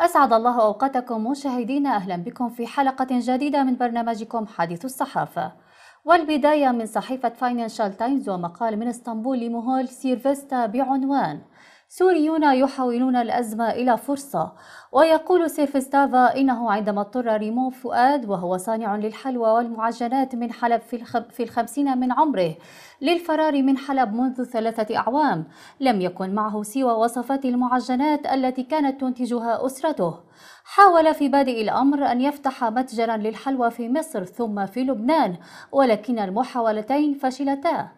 أسعد الله أوقاتكم مشاهدينا أهلا بكم في حلقة جديدة من برنامجكم حديث الصحافة والبداية من صحيفة فاينانشال تايمز ومقال من اسطنبول لمهول سيرفيستا بعنوان سوريون يحولون الأزمة إلى فرصة ويقول سيف ستافا إنه عندما اضطر ريمون فؤاد وهو صانع للحلوى والمعجنات من حلب في, الخب في الخمسين من عمره للفرار من حلب منذ ثلاثة أعوام لم يكن معه سوى وصفات المعجنات التي كانت تنتجها أسرته حاول في بادئ الأمر أن يفتح متجرا للحلوى في مصر ثم في لبنان ولكن المحاولتين فشلتا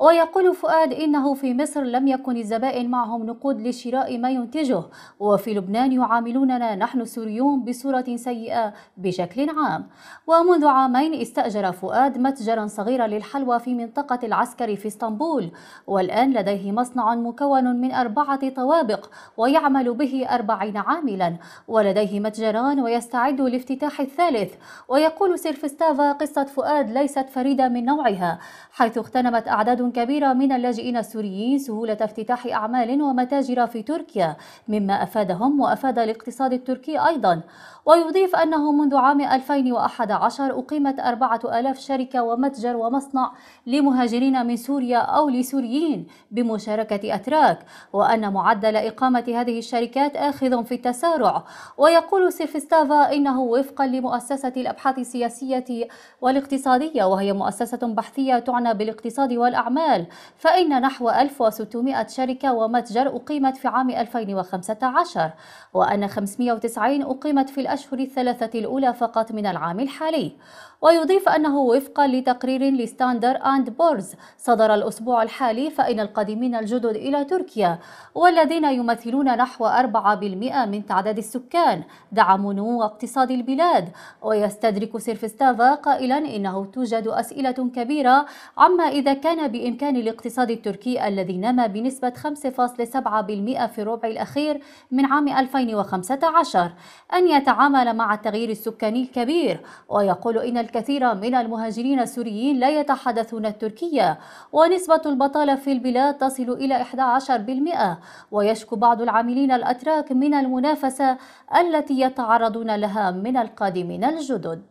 ويقول فؤاد إنه في مصر لم يكن الزبائن معهم نقود لشراء ما ينتجه وفي لبنان يعاملوننا نحن السوريون بصورة سيئة بشكل عام ومنذ عامين استأجر فؤاد متجرا صغيرا للحلوى في منطقة العسكر في اسطنبول والآن لديه مصنع مكون من أربعة طوابق ويعمل به أربعين عاملا ولديه لديه متجران ويستعد لافتتاح الثالث ويقول سيرفستافا قصة فؤاد ليست فريدة من نوعها حيث اغتنمت أعداد كبيرة من اللاجئين السوريين سهولة افتتاح أعمال ومتاجر في تركيا مما أفادهم وأفاد الاقتصاد التركي أيضا ويضيف أنه منذ عام 2011 أقيمت 4000 شركة ومتجر ومصنع لمهاجرين من سوريا أو لسوريين بمشاركة أتراك وأن معدل إقامة هذه الشركات آخذ في التسارع ويقول سيرفستافا إنه وفقا لمؤسسة الأبحاث السياسية والاقتصادية وهي مؤسسة بحثية تعنى بالاقتصاد والأعمال فإن نحو 1600 شركة ومتجر أقيمت في عام 2015 وأن 590 أقيمت في الأشهر الثلاثة الأولى فقط من العام الحالي ويضيف أنه وفقا لتقرير لستاندر أند بورز صدر الأسبوع الحالي فإن القادمين الجدد إلى تركيا والذين يمثلون نحو 4% من تعداد السكان الإنسان دعموا نمو اقتصاد البلاد ويستدرك سيرفستافا قائلا إنه توجد أسئلة كبيرة عما إذا كان بإمكان الاقتصاد التركي الذي نما بنسبة 5.7% في الربع الأخير من عام 2015 أن يتعامل مع التغيير السكاني الكبير ويقول إن الكثير من المهاجرين السوريين لا يتحدثون التركية ونسبة البطالة في البلاد تصل إلى 11% ويشكو بعض العاملين الأتراك من المنافسة التي يتعرضون لها من القادمين الجدد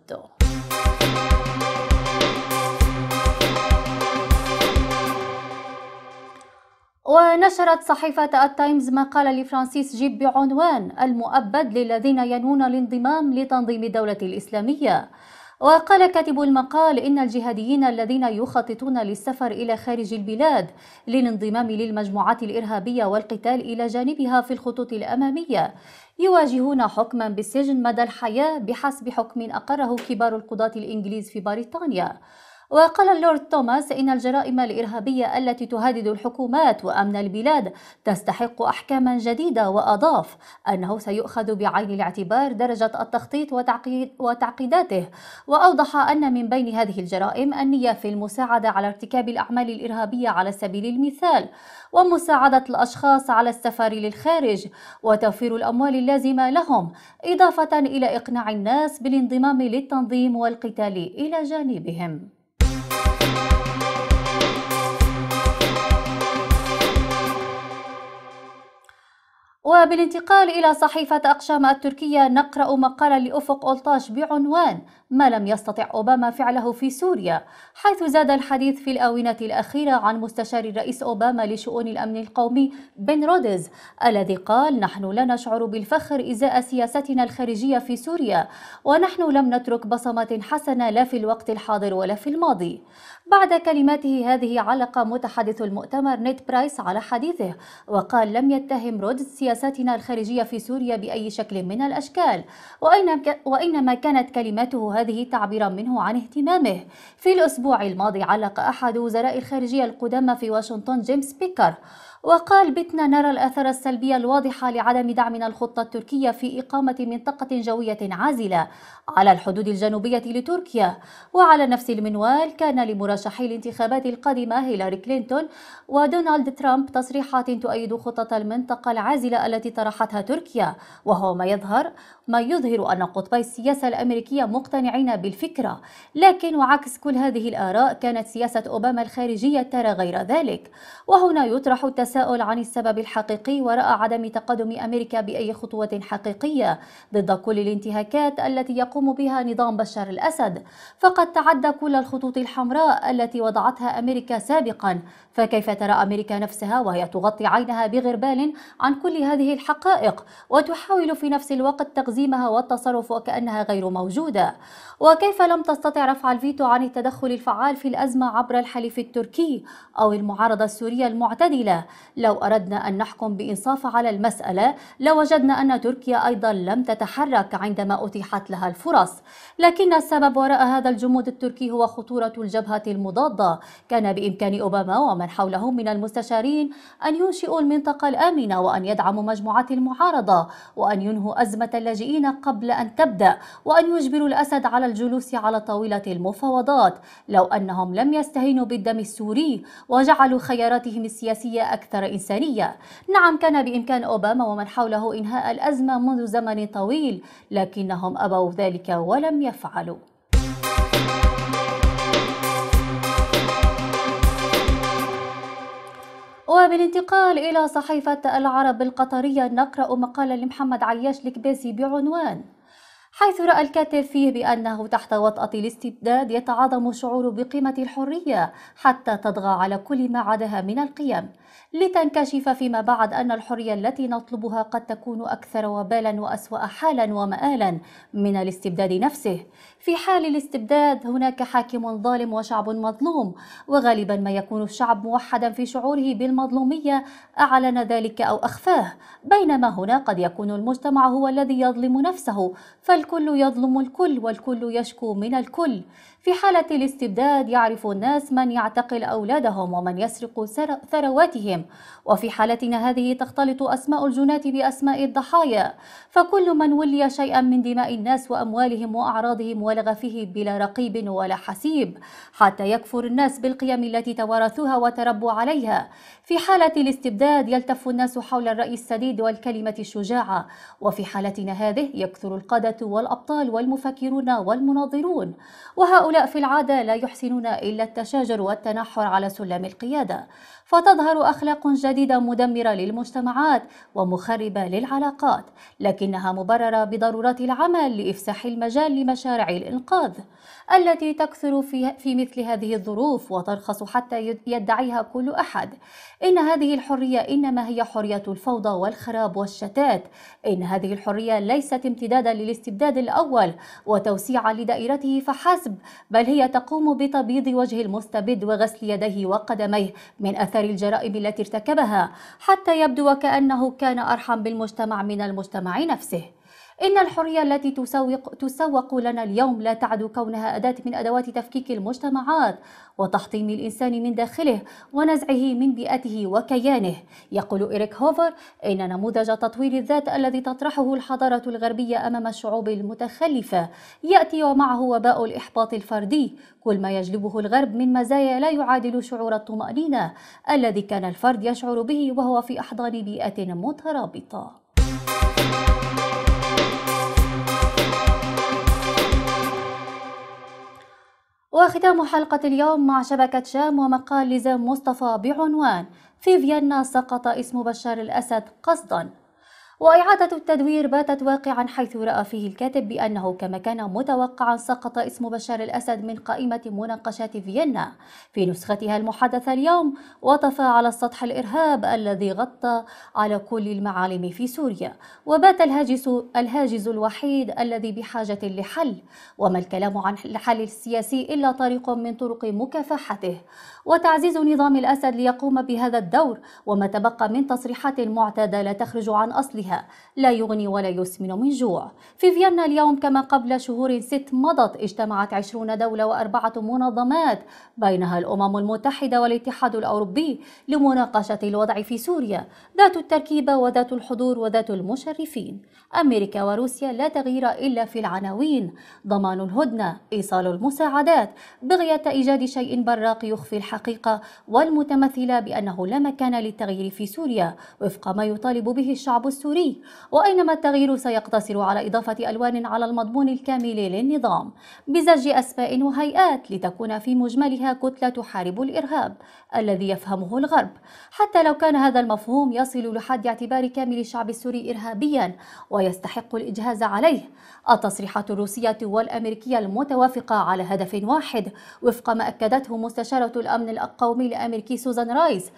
ونشرت صحيفة التايمز مقال لفرانسيس جيب بعنوان المؤبد للذين ينوون الانضمام لتنظيم الدولة الإسلامية وقال كاتب المقال إن الجهاديين الذين يخططون للسفر إلى خارج البلاد للانضمام للمجموعات الإرهابية والقتال إلى جانبها في الخطوط الأمامية يواجهون حكما بالسجن مدى الحياة بحسب حكم أقره كبار القضاة الإنجليز في بريطانيا وقال اللورد توماس إن الجرائم الإرهابية التي تهدد الحكومات وأمن البلاد تستحق أحكاما جديدة وأضاف أنه سيؤخذ بعين الاعتبار درجة التخطيط وتعقيد وتعقيداته وأوضح أن من بين هذه الجرائم النية في المساعدة على ارتكاب الأعمال الإرهابية على سبيل المثال ومساعدة الأشخاص على السفر للخارج وتوفير الأموال اللازمة لهم إضافة إلى إقناع الناس بالانضمام للتنظيم والقتال إلى جانبهم وبالانتقال إلى صحيفة أقشام التركية نقرأ مقالا لأفق أولطاش بعنوان ما لم يستطع أوباما فعله في سوريا حيث زاد الحديث في الآونة الأخيرة عن مستشار الرئيس أوباما لشؤون الأمن القومي بن رودز الذي قال نحن لا نشعر بالفخر إزاء سياستنا الخارجية في سوريا ونحن لم نترك بصمة حسنة لا في الوقت الحاضر ولا في الماضي بعد كلماته هذه علق متحدث المؤتمر نيد برايس على حديثه وقال لم يتهم رودز سياستنا الخارجية في سوريا بأي شكل من الأشكال وإنما كانت كلماته هذه هذه تعبيرا منه عن اهتمامه في الأسبوع الماضي علق أحد وزراء الخارجية القدامى في واشنطن جيمس بيكر وقال بتنا نرى الآثار السلبية الواضحة لعدم دعمنا الخطة التركية في إقامة منطقة جوية عازلة على الحدود الجنوبية لتركيا وعلى نفس المنوال كان لمرشحي الانتخابات القادمة هيلاري كلينتون ودونالد ترامب تصريحات تؤيد خطط المنطقة العازلة التي طرحتها تركيا وهو ما يظهر ما يظهر أن قطبي السياسة الأمريكية مقتنع المقتنعين بالفكرة لكن وعكس كل هذه الآراء كانت سياسة أوباما الخارجية ترى غير ذلك وهنا يطرح التساؤل عن السبب الحقيقي وراء عدم تقدم أمريكا بأي خطوة حقيقية ضد كل الانتهاكات التي يقوم بها نظام بشار الأسد فقد تعدى كل الخطوط الحمراء التي وضعتها أمريكا سابقا فكيف ترى أمريكا نفسها وهي تغطي عينها بغربال عن كل هذه الحقائق وتحاول في نفس الوقت تقزيمها والتصرف وكأنها غير موجودة وكيف لم تستطع رفع الفيتو عن التدخل الفعال في الأزمة عبر الحليف التركي أو المعارضة السورية المعتدلة لو أردنا أن نحكم بإنصاف على المسألة لوجدنا أن تركيا أيضا لم تتحرك عندما أتيحت لها الفرص لكن السبب وراء هذا الجمود التركي هو خطورة الجبهة المضادة كان بإمكان أوباما ومن حوله من المستشارين أن ينشئوا المنطقة الآمنة وأن يدعموا مجموعات المعارضة وأن ينهوا أزمة اللاجئين قبل أن تبدأ وأن يجبروا الأسد على الجلوس على طاولة المفاوضات لو أنهم لم يستهينوا بالدم السوري وجعلوا خياراتهم السياسية أكثر إنسانية نعم كان بإمكان أوباما ومن حوله إنهاء الأزمة منذ زمن طويل لكنهم أبوا ذلك ولم يفعلوا وبالانتقال إلى صحيفة العرب القطرية نقرأ مقالا لمحمد عياش الكبيسي بعنوان حيث رأى الكاتب فيه بأنه تحت وطأة الاستبداد يتعاظم الشعور بقيمة الحرية حتى تطغى على كل ما عداها من القيم لتنكشف فيما بعد أن الحرية التي نطلبها قد تكون أكثر وبالا وأسوأ حالا ومآلا من الاستبداد نفسه في حال الاستبداد هناك حاكم ظالم وشعب مظلوم وغالبا ما يكون الشعب موحدا في شعوره بالمظلومية أعلن ذلك أو أخفاه بينما هنا قد يكون المجتمع هو الذي يظلم نفسه فالكل يظلم الكل والكل يشكو من الكل في حالة الاستبداد يعرف الناس من يعتقل أولادهم ومن يسرق ثرواتهم وفي حالتنا هذه تختلط أسماء الجناة بأسماء الضحايا فكل من ولي شيئا من دماء الناس وأموالهم وأعراضهم ولغ فيه بلا رقيب ولا حسيب حتى يكفر الناس بالقيم التي توارثوها وتربوا عليها في حالة الاستبداد يلتف الناس حول الرأي السديد والكلمة الشجاعة وفي حالتنا هذه يكثر القادة والأبطال والمفكرون والمناظرون وهؤلاء هؤلاء في العادة لا يحسنون إلا التشاجر والتنحر على سلم القيادة فتظهر أخلاق جديدة مدمرة للمجتمعات ومخربة للعلاقات لكنها مبررة بضرورة العمل لإفساح المجال لمشاريع الإنقاذ التي تكثر في, في مثل هذه الظروف وترخص حتى يدعيها كل أحد إن هذه الحرية إنما هي حرية الفوضى والخراب والشتات إن هذه الحرية ليست امتدادا للاستبداد الأول وتوسيعا لدائرته فحسب بل هي تقوم بتبييض وجه المستبد وغسل يديه وقدميه من اثار الجرائم التي ارتكبها حتى يبدو وكأنه كان أرحم بالمجتمع من المجتمع نفسه إن الحرية التي تسوق, تسوق لنا اليوم لا تعد كونها أداة من أدوات تفكيك المجتمعات وتحطيم الإنسان من داخله ونزعه من بيئته وكيانه يقول إريك هوفر إن نموذج تطوير الذات الذي تطرحه الحضارة الغربية أمام الشعوب المتخلفة يأتي ومعه وباء الإحباط الفردي كل ما يجلبه الغرب من مزايا لا يعادل شعور الطمأنينة الذي كان الفرد يشعر به وهو في أحضان بيئة مترابطة وختام حلقة اليوم مع شبكة شام ومقال لزام مصطفى بعنوان في فيينا سقط اسم بشار الأسد قصدا وإعادة التدوير باتت واقعا حيث رأى فيه الكاتب بأنه كما كان متوقعا سقط اسم بشار الأسد من قائمة مناقشات فيينا في نسختها المحدثة اليوم وطفى على السطح الإرهاب الذي غطى على كل المعالم في سوريا وبات الهاجس, الهاجس الوحيد الذي بحاجة لحل وما الكلام عن الحل السياسي إلا طريق من طرق مكافحته وتعزيز نظام الأسد ليقوم بهذا الدور وما تبقى من تصريحات معتادة لا تخرج عن أصلها لا يغني ولا يسمن من جوع في فيينا اليوم كما قبل شهور ست مضت اجتمعت عشرون دولة وأربعة منظمات بينها الأمم المتحدة والاتحاد الأوروبي لمناقشة الوضع في سوريا ذات التركيبة وذات الحضور وذات المشرفين أمريكا وروسيا لا تغيير إلا في العناوين ضمان الهدنة إيصال المساعدات بغية إيجاد شيء براق يخفي الحياة الحقيقة والمتمثلة بأنه لا مكان للتغيير في سوريا وفق ما يطالب به الشعب السوري وأينما التغيير سيقتصر على إضافة ألوان على المضمون الكامل للنظام بزج أسماء وهيئات لتكون في مجملها كتلة تحارب الإرهاب الذي يفهمه الغرب حتى لو كان هذا المفهوم يصل لحد اعتبار كامل الشعب السوري إرهابيا ويستحق الإجهاز عليه التصريحات الروسية والأمريكية المتوافقة على هدف واحد وفق ما أكدته مستشارة الأمن الأمن القومي الأمريكي سوزان رايس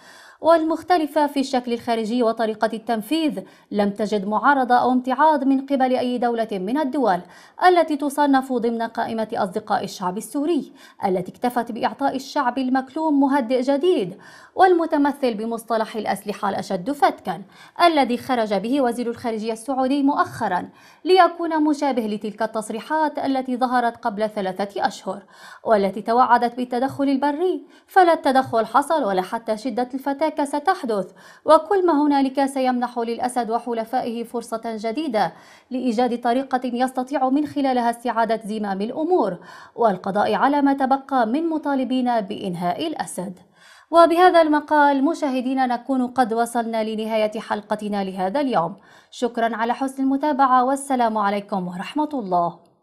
والمختلفة في الشكل الخارجي وطريقة التنفيذ لم تجد معارضة أو امتعاض من قبل أي دولة من الدول التي تصنف ضمن قائمة أصدقاء الشعب السوري التي اكتفت بإعطاء الشعب المكلوم مهدئ جديد والمتمثل بمصطلح الأسلحة الأشد فتكا الذي خرج به وزير الخارجية السعودي مؤخرا ليكون مشابه لتلك التصريحات التي ظهرت قبل ثلاثة أشهر والتي توعدت بالتدخل البري فلا التدخل حصل ولا حتى شدة الفتاك النهاية ستحدث وكل ما هنالك سيمنح للأسد وحلفائه فرصة جديدة لإيجاد طريقة يستطيع من خلالها استعادة زمام الأمور والقضاء على ما تبقى من مطالبين بإنهاء الأسد وبهذا المقال مشاهدينا نكون قد وصلنا لنهاية حلقتنا لهذا اليوم شكرا على حسن المتابعة والسلام عليكم ورحمة الله